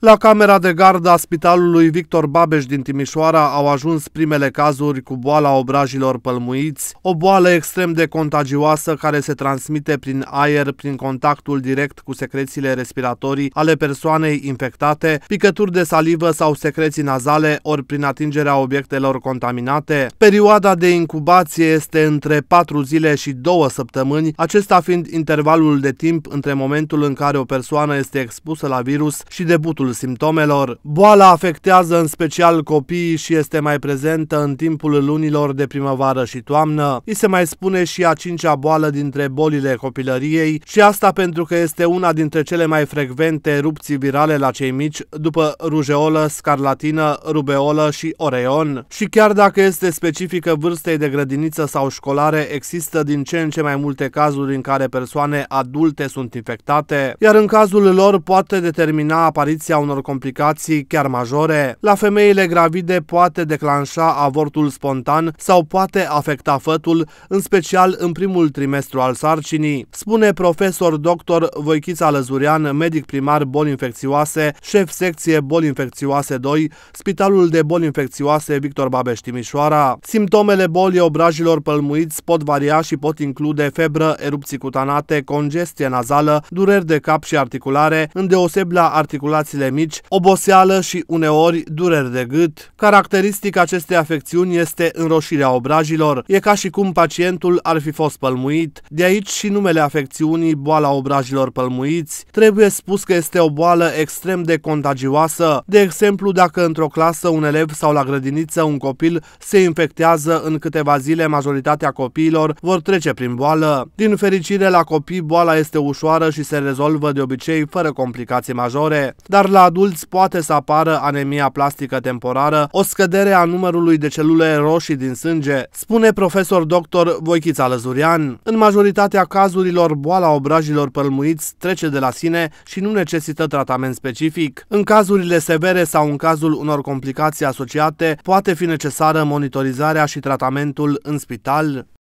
La camera de gardă a Spitalului Victor Babeș din Timișoara au ajuns primele cazuri cu boala obrajilor pălmuiți, o boală extrem de contagioasă care se transmite prin aer, prin contactul direct cu secrețiile respiratorii ale persoanei infectate, picături de salivă sau secreții nazale, ori prin atingerea obiectelor contaminate. Perioada de incubație este între 4 zile și 2 săptămâni, acesta fiind intervalul de timp între momentul în care o persoană este expusă la virus și debutul cursul simptomelor. Boala afectează în special copiii și este mai prezentă în timpul lunilor de primăvară și toamnă. I se mai spune și a cincea boală dintre bolile copilăriei și asta pentru că este una dintre cele mai frecvente erupții virale la cei mici după rujeolă, scarlatină, rubeolă și oreon. Și chiar dacă este specifică vârstei de grădiniță sau școlare, există din ce în ce mai multe cazuri în care persoane adulte sunt infectate, iar în cazul lor poate determina apariția unor complicații chiar majore. La femeile gravide poate declanșa avortul spontan sau poate afecta fătul, în special în primul trimestru al sarcinii, spune profesor dr. Voichița Lăzurian, medic primar boli infecțioase, șef secție boli infecțioase 2, Spitalul de boli infecțioase Victor Babeș Timișoara. Simptomele bolii obrajilor pălmuiți pot varia și pot include febră, erupții cutanate, congestie nazală, dureri de cap și articulare, îndeoseb la articulațiile mici, oboseală și uneori dureri de gât. Caracteristic acestei afecțiuni este înroșirea obrajilor. E ca și cum pacientul ar fi fost pălmuit, de aici și numele afecțiunii boala obrajilor pălmuiți. Trebuie spus că este o boală extrem de contagioasă. De exemplu, dacă într-o clasă un elev sau la grădiniță un copil se infectează în câteva zile, majoritatea copiilor vor trece prin boală. Din fericire, la copii boala este ușoară și se rezolvă de obicei fără complicații majore, dar la la adulți poate să apară anemia plastică temporară, o scădere a numărului de celule roșii din sânge, spune profesor dr. Voichița Lăzurian. În majoritatea cazurilor, boala obrajilor pălmuiți trece de la sine și nu necesită tratament specific. În cazurile severe sau în cazul unor complicații asociate, poate fi necesară monitorizarea și tratamentul în spital.